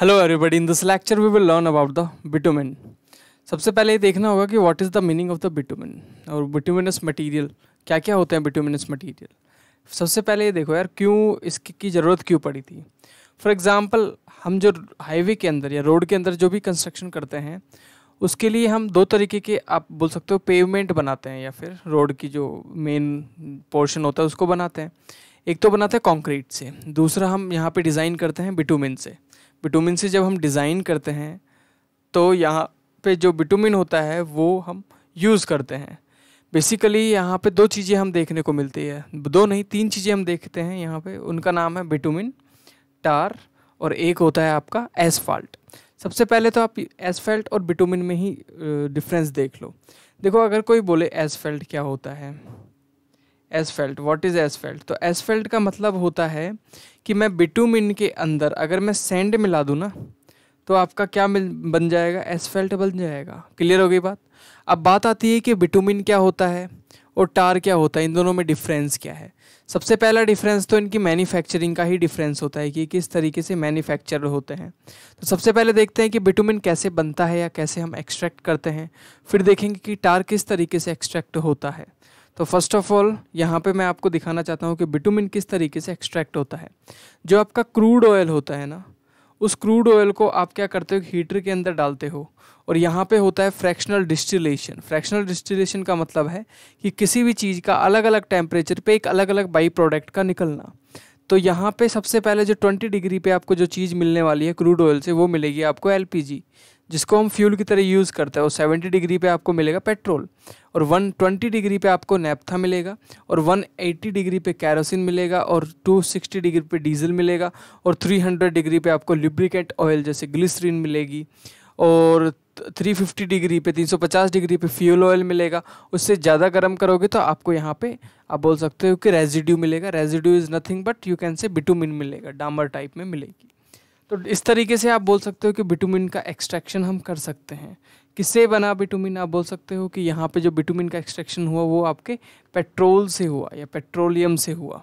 Hello everybody in this lecture we will learn about the bitumen सबसे पहले ये देखना होगा कि what is the meaning of the bitumen और बिटुमिनस मटेरियल क्या क्या होते हैं बिटुमिनस मटेरियल सबसे पहले ये देखो यार क्यों इसकी की ज़रूरत क्यों पड़ी थी फॉर एग्ज़ाम्पल हम जो हाईवे के अंदर या रोड के अंदर जो भी कंस्ट्रक्शन करते हैं उसके लिए हम दो तरीके के आप बोल सकते हो पेवमेंट बनाते हैं या फिर रोड की जो मेन पोर्शन होता है उसको बनाते हैं एक तो बनाते हैं कॉन्क्रीट से दूसरा हम यहाँ पे डिज़ाइन करते हैं बिटूमिन से विटामिन से जब हम डिज़ाइन करते हैं तो यहाँ पे जो बिटोमिन होता है वो हम यूज़ करते हैं बेसिकली यहाँ पे दो चीज़ें हम देखने को मिलती है दो नहीं तीन चीज़ें हम देखते हैं यहाँ पे उनका नाम है बिटोमिन टार और एक होता है आपका एसफाल्ट सबसे पहले तो आप एसफेल्ट और बिटोमिन में ही डिफरेंस देख लो देखो अगर कोई बोले एसफेल्ट क्या होता है एसफेल्ट व्हाट इज़ एसफेल्ट तो एसफेल्ट का मतलब होता है कि मैं बिटूमिन के अंदर अगर मैं सेंड मिला दूँ ना तो आपका क्या मिल बन जाएगा एसफेल्ट बन जाएगा क्लियर हो गई बात अब बात आती है कि बिटूमिन क्या होता है और टार क्या होता है इन दोनों में डिफरेंस क्या है सबसे पहला डिफरेंस तो इनकी मैन्युफैक्चरिंग का ही डिफरेंस होता है कि किस तरीके से मैन्युफैक्चर होते हैं तो सबसे पहले देखते हैं कि बिटुमिन कैसे बनता है या कैसे हम एक्सट्रैक्ट करते हैं फिर देखेंगे कि टार किस तरीके से एक्सट्रैक्ट होता है तो फर्स्ट ऑफ ऑल यहाँ पे मैं आपको दिखाना चाहता हूँ कि बिटुमिन किस तरीके से एक्सट्रैक्ट होता है जो आपका क्रूड ऑयल होता है ना उस क्रूड ऑयल को आप क्या करते हो हीटर के अंदर डालते हो और यहाँ पे होता है फ्रैक्शनल डिस्टिलेशन फ्रैक्शनल डिस्टिलेशन का मतलब है कि किसी भी चीज़ का अलग अलग टेम्परेचर पे एक अलग अलग बाई प्रोडक्ट का निकलना तो यहाँ पे सबसे पहले जो 20 डिग्री पे आपको जो चीज़ मिलने वाली है क्रूड ऑयल से वो मिलेगी आपको एलपीजी जिसको हम फ्यूल की तरह यूज़ करते हैं वो सेवेंटी डिग्री पे आपको मिलेगा पेट्रोल और वन ट्वेंटी डिग्री पे आपको नेपथा मिलेगा और वन एट्टी डिग्री पे कैरोसिन मिलेगा और टू सिक्सटी डिग्री पे डीजल मिलेगा और थ्री हंड्रेड डिग्री पे आपको लुब्रिकेट ऑयल जैसे ग्लिसरीन मिलेगी और थ्री फिफ्टी डिग्री पे पचास डिग्री पे फ्यूल ऑयल मिलेगा उससे ज़्यादा गर्म करोगे तो आपको यहाँ पे आप बोल सकते हो कि रेजिड्यू मिलेगा residue is nothing but you can say bitumen मिलेगा डामर टाइप में मिलेगी तो इस तरीके से आप बोल सकते हो कि बिटुमिन का एक्सट्रैक्शन हम कर सकते हैं किससे बना बिटुमिन आप बोल सकते हो कि यहाँ पे जो बिटुमिन का एक्सट्रैक्शन हुआ वो आपके पेट्रोल से हुआ या पेट्रोलियम से हुआ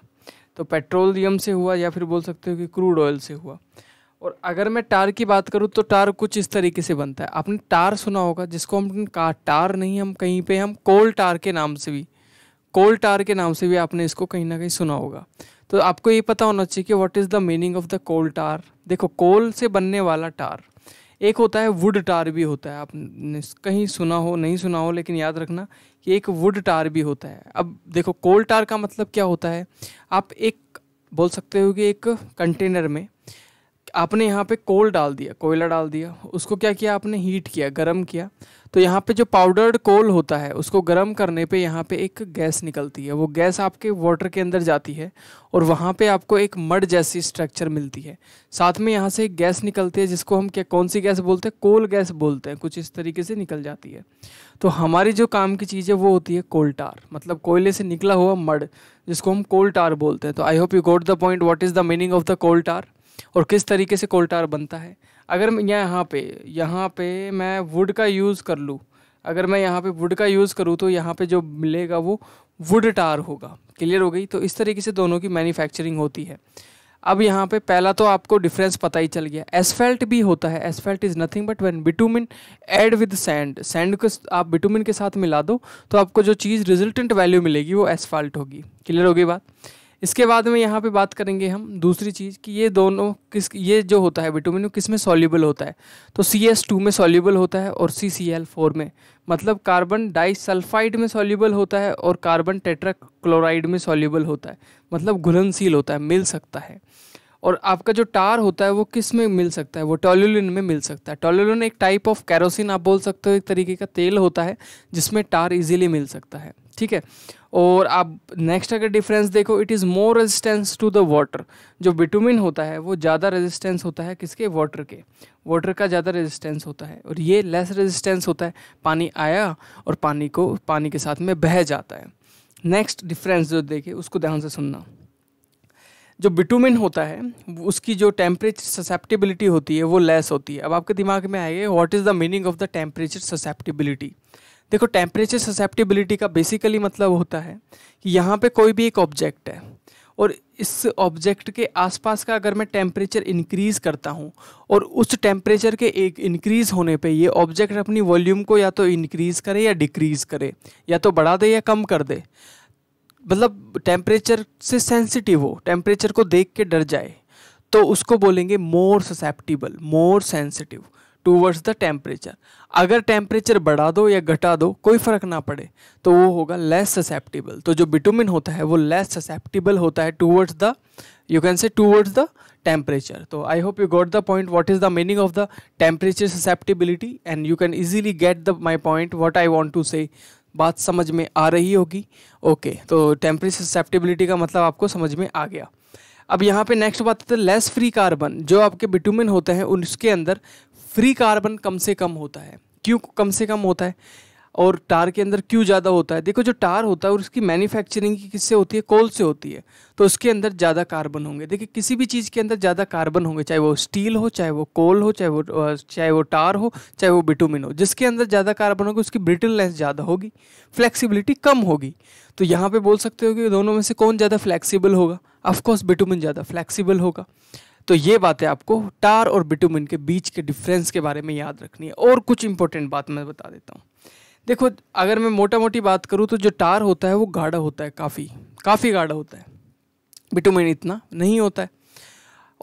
तो पेट्रोलियम से हुआ या फिर बोल सकते हो कि क्रूड ऑयल से हुआ और अगर मैं टार की बात करूँ तो टार कुछ इस तरीके से बनता है आपने टार सुना होगा जिसको हम टार नहीं हम कहीं पे हम कोल टार के नाम से भी कोल टार के नाम से भी आपने इसको कहीं ना कहीं सुना होगा तो आपको ये पता होना चाहिए कि what is the meaning of the coal tar देखो कोल से बनने वाला टार एक होता है वुड टार भी होता है आपने कहीं सुना हो नहीं सुना हो लेकिन याद रखना कि एक वुड टार भी होता है अब देखो कोल टार का मतलब क्या होता है आप एक बोल सकते हो कि एक कंटेनर में आपने यहाँ पे कोल डाल दिया कोयला डाल दिया उसको क्या किया आपने हीट किया गर्म किया तो यहाँ पे जो पाउडर्ड कोल होता है उसको गर्म करने पे यहाँ पे एक गैस निकलती है वो गैस आपके वाटर के अंदर जाती है और वहाँ पे आपको एक मड जैसी स्ट्रक्चर मिलती है साथ में यहाँ से एक गैस निकलती है जिसको हम क्या कौन सी गैस बोलते हैं कोल गैस बोलते हैं कुछ इस तरीके से निकल जाती है तो हमारी जो काम की चीज़ है वो होती है कोल टार मतलब कोयले से निकला हुआ मड जिसको हम कोल टार बोलते हैं तो I hope you got the point what is the meaning of the coal tar और किस तरीके से कोल्टार बनता है अगर मैं यहाँ पे यहाँ पे मैं वुड का यूज़ कर लूँ अगर मैं यहाँ पे वुड का यूज़ करूँ तो यहाँ पे जो मिलेगा वो वुड टार होगा क्लियर हो गई तो इस तरीके से दोनों की मैन्युफैक्चरिंग होती है अब यहाँ पे पहला तो आपको डिफरेंस पता ही चल गया एसफेल्ट भी होता है asphalt is nothing but when bitumen add with sand sand को आप बिटूमिन के साथ मिला दो तो आपको जो चीज़ रिजल्टेंट वैल्यू मिलेगी वो एसफाल्ट होगी क्लियर होगी बात इसके बाद में यहाँ पे बात करेंगे हम दूसरी चीज़ कि ये दोनों किस ये जो होता है विटामिन किस में सॉल्यूबल होता है तो सी एस टू में सॉल्यूबल होता है और सी सी एल फोर में मतलब कार्बन डाइसल्फाइड में सॉल्यूबल होता है और कार्बन टेट्रा क्लोराइड में सॉल्यूबल होता है मतलब घुलनशील होता है मिल सकता है और आपका जो टार होता है वो किस में मिल सकता है वो टॉलोलिन में मिल सकता है टॉलोलिन एक टाइप ऑफ कैरोसिन आप बोल सकते हो एक तरीके का तेल होता है जिसमें टार इजीली मिल सकता है ठीक है और आप नेक्स्ट अगर डिफरेंस देखो it is more resistance to the water जो विटामिन होता है वो ज़्यादा रेजिस्टेंस होता है किसके वाटर के वाटर का ज़्यादा रेजिस्टेंस होता है और ये लेस रेजिस्टेंस होता है पानी आया और पानी को पानी के साथ में बह जाता है नेक्स्ट डिफरेंस जो देखिए उसको ध्यान से सुनना जो बिटूमिन होता है उसकी जो टेम्परेचर ससेप्टिबिलिटी होती है वो लेस होती है अब आपके दिमाग में आएगा what is the meaning of the temperature susceptibility देखो टेम्परेचर ससेप्टिबिलिटी का बेसिकली मतलब होता है कि यहाँ पे कोई भी एक ऑब्जेक्ट है और इस ऑब्जेक्ट के आसपास का अगर मैं टेम्परेचर इंक्रीज़ करता हूँ और उस टेम्परेचर के एक इंक्रीज़ होने पे ये ऑब्जेक्ट अपनी वॉल्यूम को या तो इंक्रीज़ करे या डिक्रीज़ करे या तो बढ़ा दे या कम कर दे मतलब टेम्परेचर से सेंसिटिव हो टेम्परेचर को देख के डर जाए तो उसको बोलेंगे more susceptible more sensitive towards the temperature अगर टेम्परेचर बढ़ा दो या घटा दो कोई फ़र्क ना पड़े तो वो होगा लेस ससेप्टिबल तो जो बिटुमिन होता है वो लेस ससेप्टिबल होता है towards the you can say towards the temperature तो I hope you got the point what is the meaning of the temperature susceptibility and you can easily get the my point what I want to say बात समझ में आ रही होगी okay तो temporary susceptibility का मतलब आपको समझ में आ गया अब यहाँ पे नेक्स्ट बात आती है लेस फ्री कार्बन जो आपके बिटुमिन होते हैं उसके अंदर फ्री कार्बन कम से कम होता है क्यों कम से कम होता है और टार के अंदर क्यों ज़्यादा होता है देखो जो टार होता है और उसकी मैन्युफैक्चरिंग की किससे होती है कोल से होती है तो उसके अंदर ज़्यादा कार्बन होंगे देखिए किसी भी चीज़ के अंदर ज़्यादा कार्बन होंगे चाहे वो स्टील हो चाहे वो कोल हो चाहे वो चाहे वो टार हो चाहे वो बिटुमिन हो जिसके अंदर ज़्यादा कार्बन होगा उसकी ब्रिटिलनेस ज़्यादा होगी फ्लैक्सीबिलिटी कम होगी तो यहाँ पर बोल सकते हो कि दोनों में से कौन ज़्यादा फ्लैक्सीबल होगा ऑफकोर्स बिटुमिन ज़्यादा फ्लैक्सीबल होगा तो ये बातें आपको टार और बिटुमिन के बीच के डिफरेंस के बारे में याद रखनी है और कुछ इंपॉर्टेंट बात मैं बता देता हूँ देखो अगर मैं मोटा मोटी बात करूँ तो जो टार होता है वो गाढ़ा होता है काफ़ी काफ़ी गाढ़ा होता है बिटुमिन इतना नहीं होता है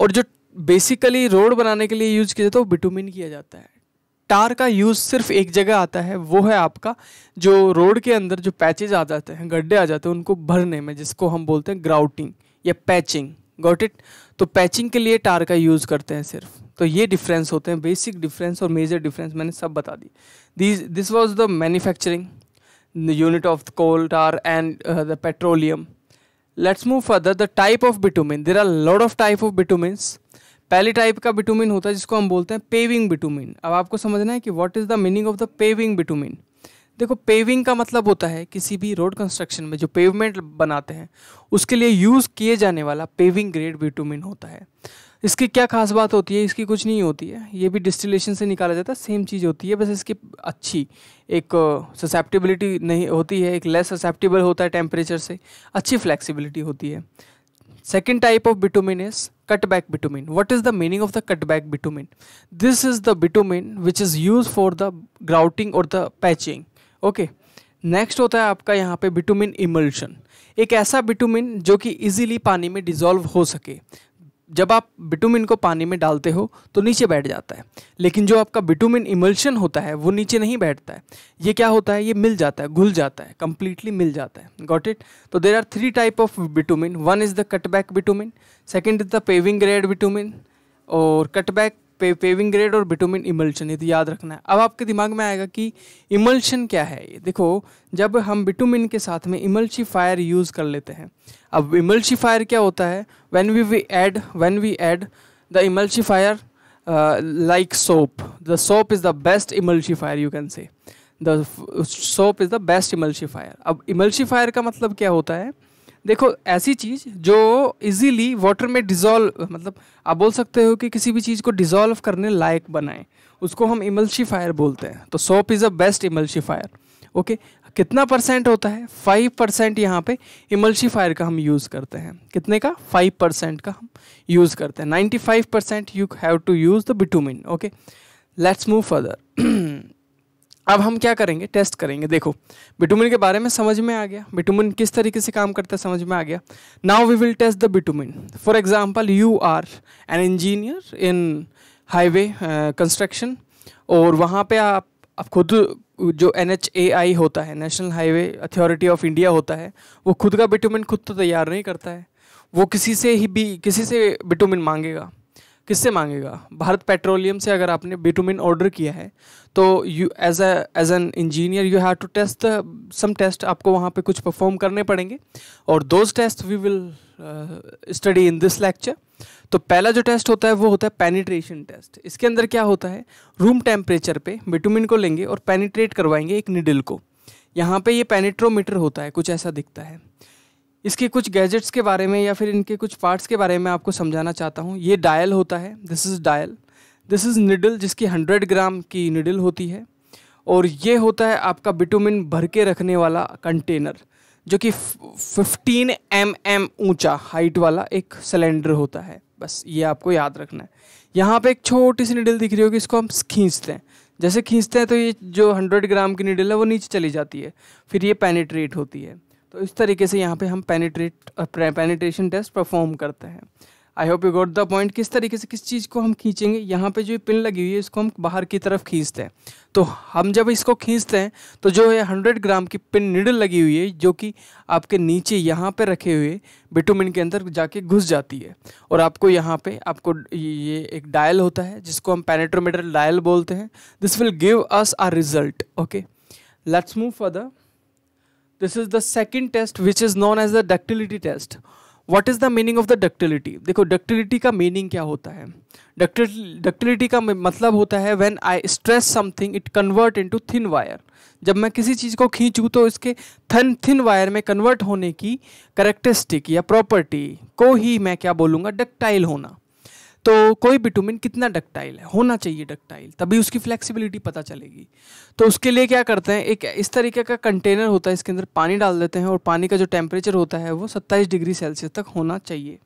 और जो बेसिकली रोड बनाने के लिए यूज किया जाता है वो बिटुमिन किया जाता है टार का यूज़ सिर्फ एक जगह आता है वो है आपका जो रोड के अंदर जो पैचेज आ जाते हैं गड्ढे आ जाते हैं उनको भरने में जिसको हम बोलते हैं ग्राउटिंग या पैचिंग गॉट इट तो पैचिंग के लिए टार का यूज़ करते हैं सिर्फ तो ये डिफरेंस होते हैं बेसिक डिफरेंस और मेजर डिफरेंस मैंने सब बता दी These, this was the manufacturing, the unit of the coal tar and uh, the petroleum. Let's move further. The type of bitumen. There are a lot of type of bitumens. पहले type का bitumen होता है जिसको हम बोलते हैं paving bitumen अब आपको समझना है कि what is the meaning of the paving bitumen देखो पेविंग का मतलब होता है किसी भी रोड कंस्ट्रक्शन में जो पेवमेंट बनाते हैं उसके लिए यूज़ किए जाने वाला पेविंग ग्रेड बिटुमिन होता है इसकी क्या खास बात होती है इसकी कुछ नहीं होती है ये भी डिस्टिलेशन से निकाला जाता है सेम चीज़ होती है बस इसकी अच्छी एक ससेप्टिबिलिटी uh, नहीं होती है एक लेस ससेप्टिबल होता है टेम्परेचर से अच्छी फ्लैक्सीबिलिटी होती है second type of bitumen is cutback bitumen what is the meaning of the cutback bitumen this is the bitumen which is use for the grouting और द पैचिंग ओके नेक्स्ट होता है आपका यहाँ पे बिटोमिन इमल्शन एक ऐसा बिटोमिन जो कि इजीली पानी में डिजोल्व हो सके जब आप बिटुमिन को पानी में डालते हो तो नीचे बैठ जाता है लेकिन जो आपका बिटुमिन इमल्शन होता है वो नीचे नहीं बैठता है ये क्या होता है ये मिल जाता है घुल जाता है कम्प्लीटली मिल जाता है गॉट इट तो there are three type of bitumen one is the cutback bitumen second is the paving grade bitumen और कटबैक पे, पेविंग ग्रेड और बिटोमिन इमल्शन ये तो याद रखना है अब आपके दिमाग में आएगा कि इमल्शन क्या है ये देखो जब हम बिटोमिन के साथ में इमल्शीफायर यूज़ कर लेते हैं अब इमल्शीफायर क्या होता है when we we add when we add the emulsifier like soap the soap is the best emulsifier you can say the soap is the best emulsifier अब इमल्शीफायर का मतलब क्या होता है देखो ऐसी चीज़ जो इजीली वाटर में डिज़ोल्व मतलब आप बोल सकते हो कि किसी भी चीज़ को डिज़ोल्व करने लायक बनाए उसको हम इमल्शीफायर बोलते हैं तो soap is a best emulsifier okay कितना परसेंट होता है फाइव परसेंट यहाँ पे इमल्शीफायर का हम यूज़ करते हैं कितने का फाइव परसेंट का हम यूज़ करते हैं ninety five percent you have to use the bitumen okay let's move further अब हम क्या करेंगे टेस्ट करेंगे देखो बिटुमिन के बारे में समझ में आ गया बिटुमिन किस तरीके से काम करता है समझ में आ गया now we will test the bitumen for example you are an engineer in highway construction और वहाँ पे आप आप खुद जो एन होता है national highway authority of India होता है वो खुद का बिटुमिन खुद तो तैयार नहीं करता है वो किसी से ही भी किसी से बिटुमिन मांगेगा किससे मांगेगा भारत पेट्रोलियम से अगर आपने बिटुमिन ऑर्डर किया है तो you as as an engineer you have to test some test आपको वहाँ पे कुछ परफॉर्म करने पड़ेंगे और those test we will study in this lecture तो पहला जो टेस्ट होता है वो होता है पेनिट्रेशन टेस्ट इसके अंदर क्या होता है रूम टेम्परेचर पे बिटुमिन को लेंगे और पेनिट्रेट करवाएंगे एक निडल को यहाँ पे ये पेनिट्रोमीटर होता है कुछ ऐसा दिखता है इसके कुछ गैजेट्स के बारे में या फिर इनके कुछ पार्ट्स के बारे में आपको समझाना चाहता हूँ ये डायल होता है this is dial this is needle जिसकी हंड्रेड ग्राम की निडल होती है और ये होता है आपका बिटुमिन भर के रखने वाला कंटेनर जो कि 15 एम एम ऊँचा हाइट वाला एक सिलेंडर होता है बस ये आपको याद रखना है यहाँ पे एक छोटी सी निडल दिख रही होगी इसको हम खींचते हैं जैसे खींचते हैं तो ये जो 100 ग्राम की निडल है वो नीचे चली जाती है फिर ये पेनिट्रेट होती है तो इस तरीके से यहाँ पे हम पेनीट्रेट पेनीट्रेशन टेस्ट परफॉर्म करते हैं I hope you got the point किस तरीके से किस चीज़ को हम खींचेंगे यहाँ पे जो पिन लगी हुई है इसको हम बाहर की तरफ खींचते हैं तो हम जब इसको खींचते हैं तो जो है हंड्रेड ग्राम की पिन निडल लगी हुई है जो कि आपके नीचे यहाँ पे रखे हुए बिटुमिन के अंदर जाके घुस जाती है और आपको यहाँ पे आपको ये एक डायल होता है जिसको हम पेनेट्रोमीटर डायल बोलते हैं this will give us our result okay let's move for the this is the second test which is known as the ductility test what is the meaning of the ductility देखो ductility का meaning क्या होता है ductility का मतलब होता है when I stress something it convert into thin wire जब मैं किसी चीज़ को खींचूँ तो इसके थन थिन वायर में कन्वर्ट होने की करेक्टरिस्टिक या प्रॉपर्टी को ही मैं क्या बोलूँगा डक्टाइल होना तो कोई बिटुमिन कितना डक्टाइल है होना चाहिए डक्टाइल तभी उसकी फ्लेक्सिबिलिटी पता चलेगी तो उसके लिए क्या करते हैं एक इस तरीके का कंटेनर होता है इसके अंदर पानी डाल देते हैं और पानी का जो टेम्परेचर होता है वो सत्ताईस डिग्री सेल्सियस तक होना चाहिए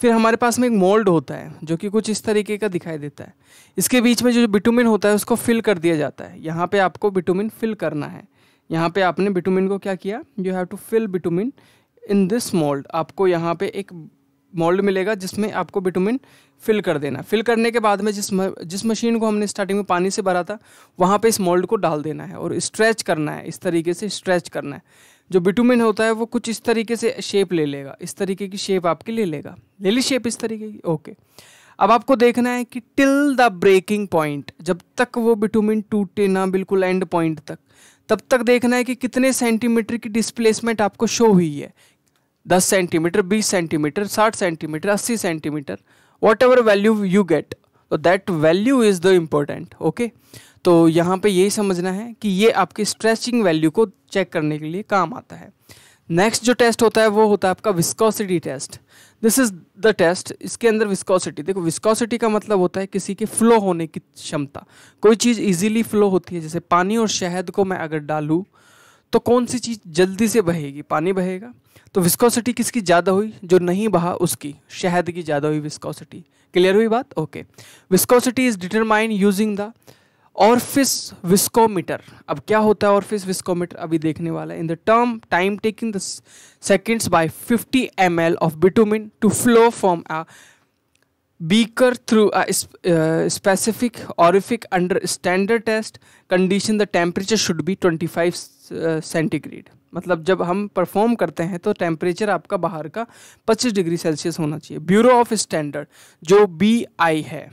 फिर हमारे पास में एक मोल्ड होता है जो कि कुछ इस तरीके का दिखाई देता है इसके बीच में जो बिटुमिन होता है उसको फिल कर दिया जाता है यहाँ पर आपको बिटुमिन फिल करना है यहाँ पर आपने बिटुमिन को क्या किया you have to fill bitumen in this mould आपको यहाँ पर एक मोल्ड मिलेगा जिसमें आपको बिटुमिन फिल कर देना फिल करने के बाद में जिस म, जिस मशीन को हमने स्टार्टिंग में पानी से भरा था वहाँ पे इस मोल्ड को डाल देना है और स्ट्रेच करना है इस तरीके से स्ट्रेच करना है जो बिटुमिन होता है वो कुछ इस तरीके से शेप ले लेगा इस तरीके की शेप आपकी ले लेगा ले ली शेप इस तरीके की ओके अब आपको देखना है कि टिल द ब्रेकिंग पॉइंट जब तक वो बिटुमिन टूटे ना बिल्कुल एंड पॉइंट तक तब तक देखना है कि कितने सेंटीमीटर की डिस्प्लेसमेंट आपको शो हुई है दस सेंटीमीटर बीस सेंटीमीटर साठ सेंटीमीटर अस्सी centimetre whatever value you get तो that value is the important okay तो यहाँ पे यही समझना है कि ये आपकी स्ट्रेचिंग वैल्यू को चेक करने के लिए काम आता है नेक्स्ट जो टेस्ट होता है वो होता है आपका viscosity test this is the test इसके अंदर विस्कोसिटी देखो विस्कोसिटी का मतलब होता है किसी के फ्लो होने की क्षमता कोई चीज़ इजीली फ्लो होती है जैसे पानी और शहद को मैं अगर डालूँ तो कौन सी चीज़ जल्दी से बहेगी पानी बहेगा तो विस्कोसिटी किसकी ज़्यादा हुई जो नहीं बहा उसकी शहद की ज़्यादा हुई विस्कोसिटी क्लियर हुई बात okay viscosity is determine using the orifice viscometer अब क्या होता है ऑर्फिस विस्कोमीटर अभी देखने वाला है in the term time taking the seconds by 50 M L of bitumen to flow from a beaker through a uh, specific orific under standard test condition the temperature should be 25 uh, centigrade मतलब जब हम perform करते हैं तो temperature आपका बाहर का 25 degree Celsius होना चाहिए ब्यूरो ऑफ स्टैंडर्ड जो बी आई है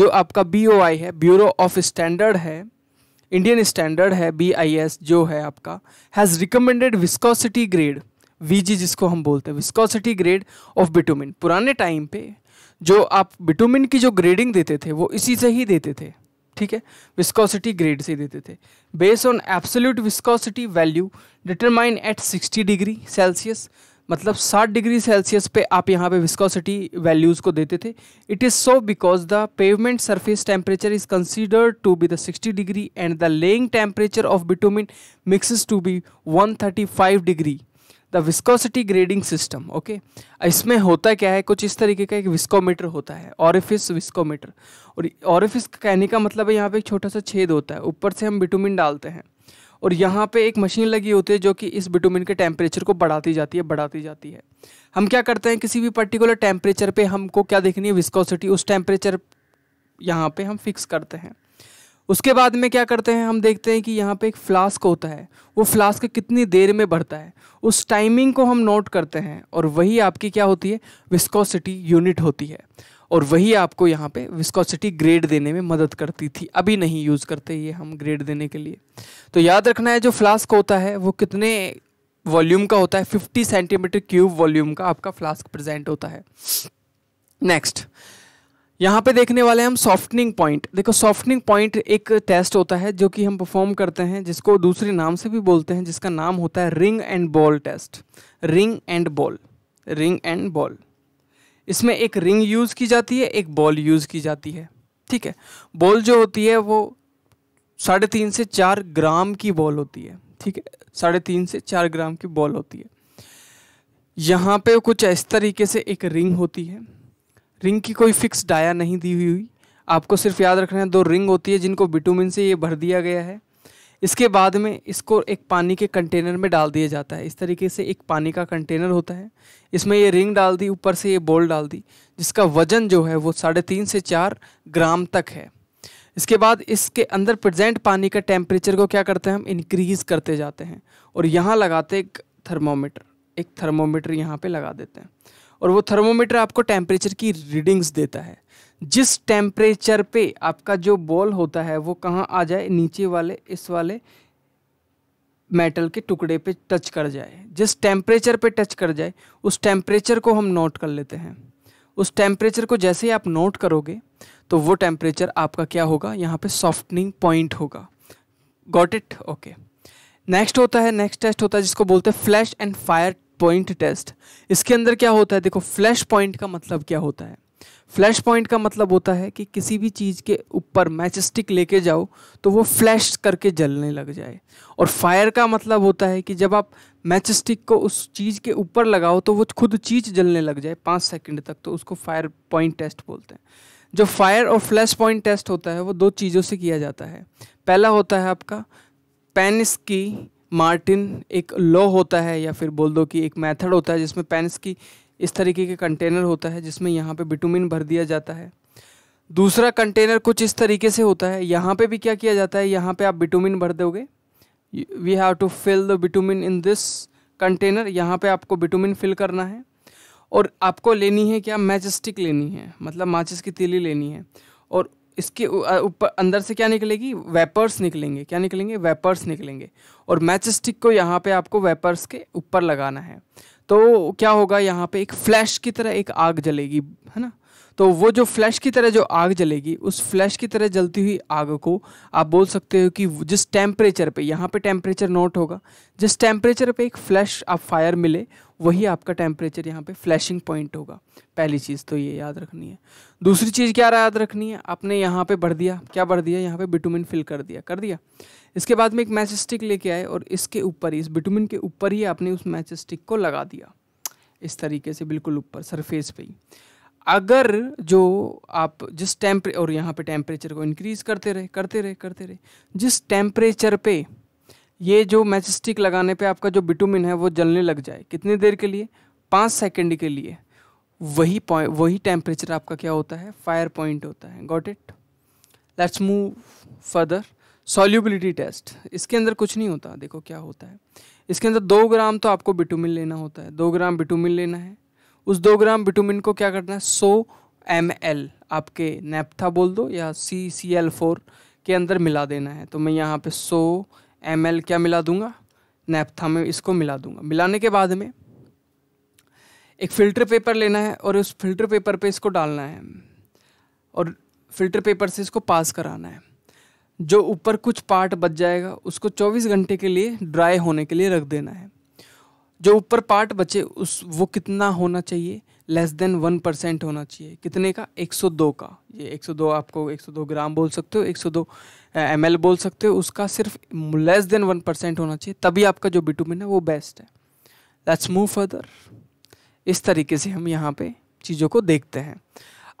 जो आपका बी ओ आई है ब्यूरो ऑफ स्टैंडर्ड है इंडियन स्टैंडर्ड है बी आई एस जो है आपका has recommended viscosity grade V जिसको हम बोलते हैं विस्कोसिटी ग्रेड ऑफ बिटोमिन पुराने टाइम पे जो आप बिटोमिन की जो ग्रेडिंग देते थे वो इसी से ही देते थे ठीक है विस्कोसिटी ग्रेड से देते थे based on absolute viscosity value determine at 60 degree Celsius मतलब 60 डिग्री सेल्सियस पे आप यहाँ पे विस्कोसिटी वैल्यूज़ को देते थे it is so because the pavement surface temperature is considered to be the 60 degree and the laying temperature of bitumen mixes to be 135 degree the viscosity grading system okay इसमें होता क्या है कुछ इस तरीके का एक विस्कोमीटर होता है ऑरिफिस विस्कोमीटर और ऑरिफिस कहने का मतलब है यहाँ पे एक छोटा सा छेद होता है ऊपर से हम बिटुमिन डालते हैं और यहाँ पे एक मशीन लगी होती है जो कि इस बिटुमिन के टेम्परेचर को बढ़ाती जाती है बढ़ाती जाती है हम क्या करते हैं किसी भी पर्टिकुलर टेम्परेचर पर हमको क्या देखनी है विस्कोसिटी उस टेम्परेचर यहाँ पर हम फिक्स करते हैं उसके बाद में क्या करते हैं हम देखते हैं कि यहाँ पे एक फ्लास्क होता है वो फ्लास्क कितनी देर में बढ़ता है उस टाइमिंग को हम नोट करते हैं और वही आपकी क्या होती है विस्कोसिटी यूनिट होती है और वही आपको यहाँ पे विस्कोसिटी ग्रेड देने में मदद करती थी अभी नहीं यूज़ करते ये हम ग्रेड देने के लिए तो याद रखना है जो फ्लास्क होता है वो कितने वॉल्यूम का होता है फिफ्टी सेंटीमीटर क्यूब वॉल्यूम का आपका फ्लास्क प्रजेंट होता है नेक्स्ट यहाँ पे देखने वाले हैं हम सॉफ्टनिंग पॉइंट देखो सॉफ्टनिंग पॉइंट एक टेस्ट होता है जो कि हम परफॉर्म करते हैं जिसको दूसरे नाम से भी बोलते हैं जिसका नाम होता है ring and ball test ring and ball ring and ball इसमें एक रिंग यूज़ की जाती है एक बॉल यूज़ की जाती है ठीक है बॉल जो होती है वो साढ़े तीन से चार ग्राम की बॉल होती है ठीक है साढ़े तीन से चार ग्राम की बॉल होती है यहाँ पे कुछ इस तरीके से एक रिंग होती है रिंग की कोई फिक्स डाया नहीं दी हुई हुई आपको सिर्फ याद रखना है दो रिंग होती है जिनको बिटूमिन से ये भर दिया गया है इसके बाद में इसको एक पानी के कंटेनर में डाल दिया जाता है इस तरीके से एक पानी का कंटेनर होता है इसमें ये रिंग डाल दी ऊपर से ये बोल डाल दी जिसका वजन जो है वो साढ़े तीन से चार ग्राम तक है इसके बाद इसके अंदर प्रेजेंट पानी का टेम्परेचर को क्या करते हैं हम इंक्रीज़ करते जाते हैं और यहाँ लगाते एक थर्मोमीटर एक थर्मोमीटर यहाँ पर लगा देते हैं और वो थर्मोमीटर आपको टेम्परेचर की रीडिंग्स देता है जिस टेम्परेचर पे आपका जो बॉल होता है वो कहाँ आ जाए नीचे वाले इस वाले मेटल के टुकड़े पे टच कर जाए जिस टेम्परेचर पे टच कर जाए उस टेम्परेचर को हम नोट कर लेते हैं उस टेम्परेचर को जैसे ही आप नोट करोगे तो वो टेम्परेचर आपका क्या होगा यहाँ पे सॉफ्टनिंग पॉइंट होगा गॉट इट ओके नेक्स्ट होता है नेक्स्ट टेस्ट होता है जिसको बोलते हैं flash and fire point test इसके अंदर क्या होता है देखो फ्लैश पॉइंट का मतलब क्या होता है फ्लैश पॉइंट का मतलब होता है कि किसी भी चीज़ के ऊपर मैचस्टिक लेके जाओ तो वो फ्लैश करके जलने लग जाए और फायर का मतलब होता है कि जब आप मैचस्टिक को उस चीज़ के ऊपर लगाओ तो वो खुद चीज़ जलने लग जाए पाँच सेकंड तक तो उसको फायर पॉइंट टेस्ट बोलते हैं जो फायर और फ्लैश पॉइंट टेस्ट होता है वो दो चीज़ों से किया जाता है पहला होता है आपका पेनिस की मार्टिन एक लॉ होता है या फिर बोल दो कि एक मेथड होता है जिसमें पेंस की इस तरीके के कंटेनर होता है जिसमें यहाँ पे बिटुमिन भर दिया जाता है दूसरा कंटेनर कुछ इस तरीके से होता है यहाँ पे भी क्या किया जाता है यहाँ पे आप बिटुमिन भर दोगे we have to fill the bitumen in this container यहाँ पे आपको बिटुमिन फिल करना है और आपको लेनी है क्या मैच लेनी है मतलब माचिस की तीली लेनी है और इसके ऊपर अंदर से क्या निकलेगी वेपर्स निकलेंगे क्या निकलेंगे वेपर्स निकलेंगे और मैच स्टिक को यहाँ पे आपको वेपर्स के ऊपर लगाना है तो क्या होगा यहाँ पे एक फ्लैश की तरह एक आग जलेगी है ना तो वो जो फ्लैश की तरह जो आग जलेगी उस फ्लैश की तरह जलती हुई आग को आप बोल सकते हो कि जिस टेम्परेचर पे यहाँ पे टेम्परेचर नोट होगा जिस टेम्परेचर पे एक फ्लैश आप फायर मिले वही आपका टेम्परेचर यहाँ पे फ्लैशिंग पॉइंट होगा पहली चीज़ तो ये याद रखनी है दूसरी चीज़ क्या याद रखनी है आपने यहाँ पे भर दिया क्या भर दिया यहाँ पे बिटुमिन फिल कर दिया कर दिया इसके बाद में एक मैच स्टिक लेके आए और इसके ऊपर ही इस बिटुमिन के ऊपर ही आपने उस मैच स्टिक को लगा दिया इस तरीके से बिल्कुल ऊपर सरफेस पे ही अगर जो आप जिस टेम्परे और यहाँ पे टेम्परेचर को इंक्रीज़ करते रहे करते रहे करते रहे जिस टेम्परेचर पे ये जो मैचस्टिक लगाने पे आपका जो बिटुमिन है वो जलने लग जाए कितनी देर के लिए पाँच सेकंड के लिए वही पॉइंट वही टेम्परेचर आपका क्या होता है फायर पॉइंट होता है got it let's move further solubility test इसके अंदर कुछ नहीं होता देखो क्या होता है इसके अंदर दो ग्राम तो आपको बिटुमिन लेना होता है दो ग्राम बिटुमिन लेना है उस दो ग्राम विटामिन को क्या करना है सो एम एल आपके नेपथा बोल दो या सी सी एल फोर के अंदर मिला देना है तो मैं यहाँ पे सो एम एल क्या मिला दूंगा नेपथा में इसको मिला दूंगा मिलाने के बाद में एक फ़िल्टर पेपर लेना है और उस फिल्टर पेपर पे इसको डालना है और फिल्टर पेपर से इसको पास कराना है जो ऊपर कुछ पार्ट बच जाएगा उसको 24 घंटे के लिए ड्राई होने के लिए रख देना है जो ऊपर पार्ट बचे उस वो कितना होना चाहिए लेस देन वन परसेंट होना चाहिए कितने का 102 का ये 102 आपको 102 ग्राम बोल सकते हो 102 एम एल बोल सकते हो उसका सिर्फ लेस देन वन परसेंट होना चाहिए तभी आपका जो बिटूमिन है वो बेस्ट है लेट्स मूव फर्दर इस तरीके से हम यहाँ पे चीज़ों को देखते हैं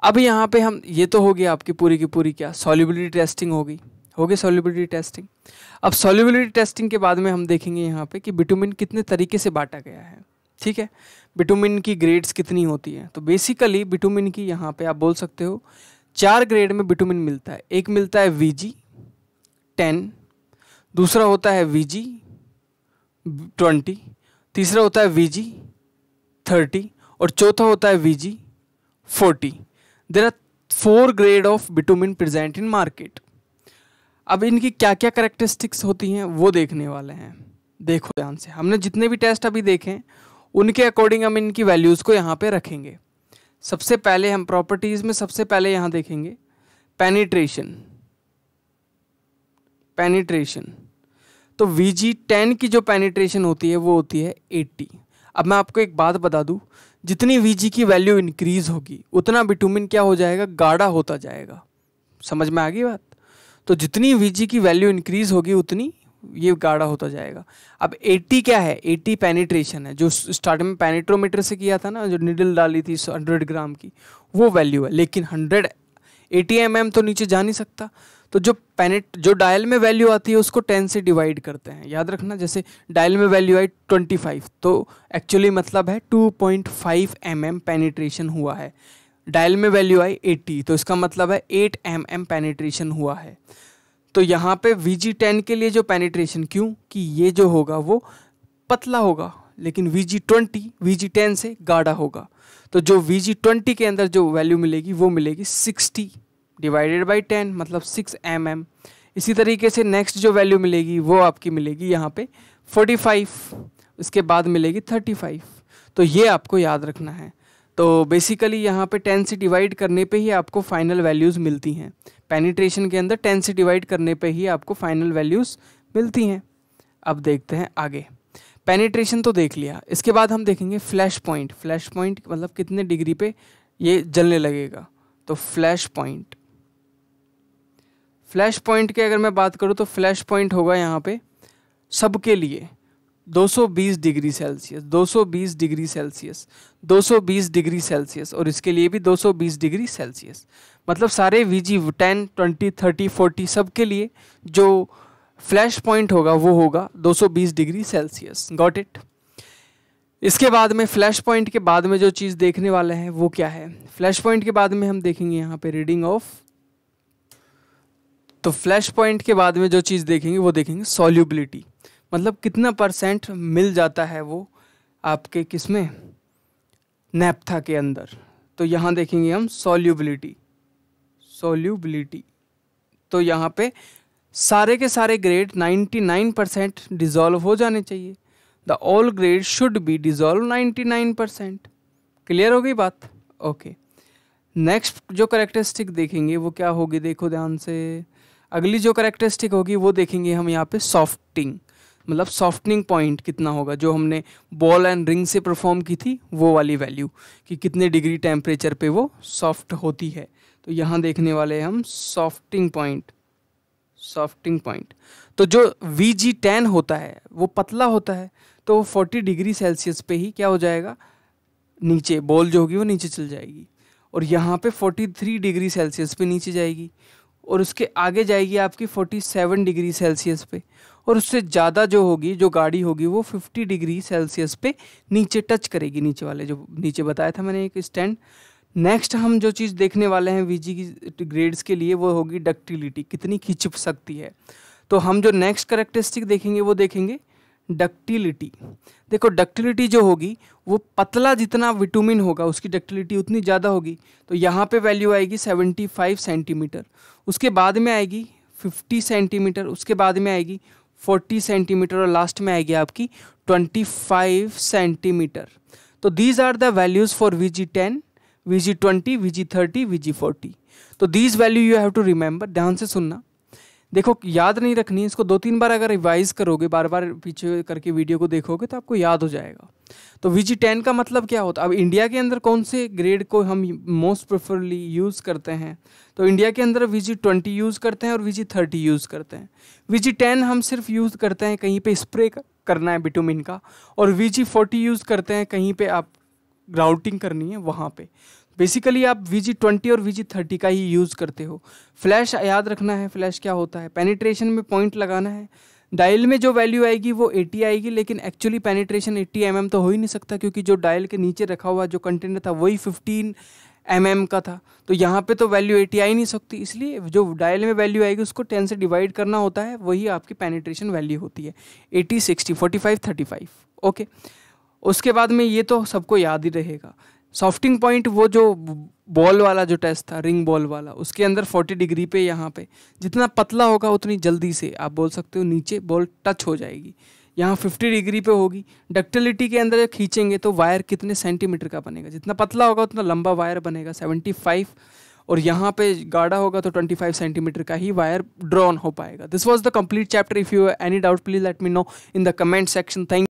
अब यहाँ पे हम ये तो होगी आपकी पूरी की पूरी क्या सॉल्युबिलिटी टेस्टिंग होगी हो गई सॉल्युबिलिटी टेस्टिंग अब सॉल्युबिलिटी टेस्टिंग के बाद में हम देखेंगे यहाँ पे कि बिटुमिन कितने तरीके से बांटा गया है ठीक है बिटुमिन की ग्रेड्स कितनी होती है तो बेसिकली बिटुमिन की यहाँ पे आप बोल सकते हो चार ग्रेड में बिटुमिन मिलता है एक मिलता है वी जी टेन दूसरा होता है वी जी ट्वेंटी तीसरा होता है वी जी थर्टी और चौथा होता है V G forty there are four grade of bitumen present in market अब इनकी क्या क्या करेक्टरिस्टिक्स होती हैं वो देखने वाले हैं देखो ध्यान से हमने जितने भी टेस्ट अभी देखे उनके अकॉर्डिंग हम इनकी वैल्यूज़ को यहाँ पे रखेंगे सबसे पहले हम प्रॉपर्टीज़ में सबसे पहले यहाँ देखेंगे पेनिट्रेशन पेनिट्रेशन तो वी जी टेन की जो पेनिट्रेशन होती है वो होती है एट्टी अब मैं आपको एक बात बता दूँ जितनी वी जी की वैल्यू इंक्रीज़ होगी उतना विटामिन क्या हो जाएगा गाढ़ा होता जाएगा समझ में आ गई बात तो जितनी वी की वैल्यू इंक्रीज होगी उतनी ये गाढ़ा होता जाएगा अब एटी क्या है एटी पेनिट्रेशन है जो स्टार्टिंग में पेनिट्रोमीटर से किया था ना जो निडल डाली थी हंड्रेड ग्राम की वो वैल्यू है लेकिन हंड्रेड एटी एम तो नीचे जा नहीं सकता तो जो पेनेट जो डायल में वैल्यू आती है उसको टेन से डिवाइड करते हैं याद रखना जैसे डायल में वैल्यू आई फाइव तो एक्चुअली मतलब है टू पॉइंट एम पेनिट्रेशन हुआ है डायल में वैल्यू आई 80 तो इसका मतलब है 8 एम mm पेनिट्रेशन हुआ है तो यहाँ पे वी जी टेन के लिए जो पेनिट्रेशन क्यों कि ये जो होगा वो पतला होगा लेकिन V G twenty V G ten से गाढ़ा होगा तो जो वी जी ट्वेंटी के अंदर जो वैल्यू मिलेगी वो मिलेगी सिक्सटी डिवाइडेड बाई टेन मतलब सिक्स एम एम इसी तरीके से नेक्स्ट जो वैल्यू मिलेगी वो आपकी मिलेगी यहाँ पे फोर्टी फाइव उसके बाद मिलेगी थर्टी फाइव तो ये आपको याद रखना है तो बेसिकली यहाँ पे टेन से डिवाइड करने पे ही आपको फाइनल वैल्यूज़ मिलती हैं पेनिट्रेशन के अंदर टेन से डिवाइड करने पे ही आपको फाइनल वैल्यूज़ मिलती हैं अब देखते हैं आगे पेनिट्रेशन तो देख लिया इसके बाद हम देखेंगे फ्लैश पॉइंट फ्लैश पॉइंट मतलब कितने डिग्री पे ये जलने लगेगा तो फ्लैश पॉइंट फ्लैश पॉइंट की अगर मैं बात करूँ तो फ्लैश पॉइंट होगा यहाँ पर सबके लिए 220 degree Celsius 220 degree Celsius 220 degree Celsius और इसके लिए भी 220 डिग्री सेल्सियस मतलब सारे V G ten twenty thirty forty सब के लिए जो फ्लैश पॉइंट होगा वो होगा 220 डिग्री सेल्सियस गॉट इट इसके बाद में फ्लैश पॉइंट के बाद में जो चीज़ देखने वाले हैं वो क्या है फ्लैश पॉइंट के बाद में हम देखेंगे यहाँ पे रीडिंग ऑफ तो फ्लैश पॉइंट के बाद में जो चीज़ देखेंगे वो देखेंगे सॉल्यूबिलिटी मतलब कितना परसेंट मिल जाता है वो आपके किस में नेपथा के अंदर तो यहाँ देखेंगे हम सोल्यूबिलिटी सोल्यूबिलिटी तो यहाँ पे सारे के सारे ग्रेड 99 परसेंट डिजोल्व हो जाने चाहिए the all grade should be dissolve 99 percent clear हो गई बात ओके नेक्स्ट जो करेक्टरिस्टिक देखेंगे वो क्या होगी देखो ध्यान से अगली जो करेक्टरिस्टिक होगी वो देखेंगे हम यहाँ पे सॉफ्टिंग मतलब सॉफ्टनिंग पॉइंट कितना होगा जो हमने बॉल एंड रिंग से परफॉर्म की थी वो वाली वैल्यू कि कितने डिग्री टेम्परेचर पे वो सॉफ्ट होती है तो यहाँ देखने वाले हम सॉफ्टिंग पॉइंट सॉफ्टिंग पॉइंट तो जो वी जी टेन होता है वो पतला होता है तो वो फोर्टी डिग्री सेल्सियस पे ही क्या हो जाएगा नीचे बॉल जो होगी वो नीचे चल जाएगी और यहाँ पे थ्री डिग्री सेल्सियस पे नीचे जाएगी और उसके आगे जाएगी आपकी फोर्टी सेवन डिग्री सेल्सियस पे और उससे ज़्यादा जो होगी जो गाड़ी होगी वो 50 डिग्री सेल्सियस पे नीचे टच करेगी नीचे वाले जो नीचे बताया था मैंने एक स्टैंड नेक्स्ट हम जो चीज़ देखने वाले हैं वी की ग्रेड्स के लिए वो होगी डक्टिलिटी कितनी खिंच सकती है तो हम जो नेक्स्ट करेक्टरिस्टिक देखेंगे वो देखेंगे डक्टिलिटी देखो डक्टिलिटी जो होगी वो पतला जितना विटामिन होगा उसकी डक्टिलिटी उतनी ज़्यादा होगी तो यहाँ पे वैल्यू आएगी 75 सेंटीमीटर उसके बाद में आएगी 50 सेंटीमीटर उसके बाद में आएगी फोर्टी सेंटीमीटर और लास्ट में आएगी आपकी ट्वेंटी फाइव सेंटीमीटर तो these are the values for V G ten V G twenty V G thirty V G forty तो these value you have to remember ध्यान से सुनना देखो याद नहीं रखनी इसको दो तीन बार अगर रिवाइज करोगे बार बार पीछे करके वीडियो को देखोगे तो आपको याद हो जाएगा तो वी जी टेन का मतलब क्या होता है अब इंडिया के अंदर कौन से ग्रेड को हम मोस्ट प्रेफरली यूज़ करते हैं तो इंडिया के अंदर वी जी ट्वेंटी यूज़ करते हैं और वी जी थर्टी यूज़ करते हैं वी जी टेन हम सिर्फ यूज़ करते हैं कहीं पे स्प्रे करना है विटामिन का और वी जी फोर्टी यूज़ करते हैं कहीं पे आप ग्राउटिंग करनी है वहाँ पे बेसिकली आप वी जी ट्वेंटी और वी जी थर्टी का ही यूज़ करते हो फ्लैश याद रखना है फ्लैश क्या होता है पेनिट्रेशन में पॉइंट लगाना है डायल में जो वैल्यू आएगी वो 80 आएगी लेकिन एक्चुअली पेनिट्रेशन 80 एम mm तो हो ही नहीं सकता क्योंकि जो डायल के नीचे रखा हुआ जो कंटेनर था वही 15 एम mm का था तो यहाँ पे तो वैल्यू 80 आ ही नहीं सकती इसलिए जो डायल में वैल्यू आएगी उसको 10 से डिवाइड करना होता है वही आपकी पेनिट्रेशन वैल्यू होती है eighty sixty forty five okay उसके बाद में ये तो सबको याद ही रहेगा सॉफ्टिंग पॉइंट वो जो बॉल वाला जो टेस्ट था रिंग बॉल वाला उसके अंदर 40 डिग्री पे यहाँ पे जितना पतला होगा उतनी जल्दी से आप बोल सकते हो नीचे बॉल टच हो जाएगी यहाँ 50 डिग्री पे होगी डक्टिलिटी के अंदर खींचेंगे तो वायर कितने सेंटीमीटर का बनेगा जितना पतला होगा उतना लंबा वायर बनेगा 75 और यहाँ पे गाढ़ा होगा तो 25 सेंटीमीटर का ही वायर ड्रॉन हो पाएगा this was the complete chapter if you any doubt please let me know in the comment section thank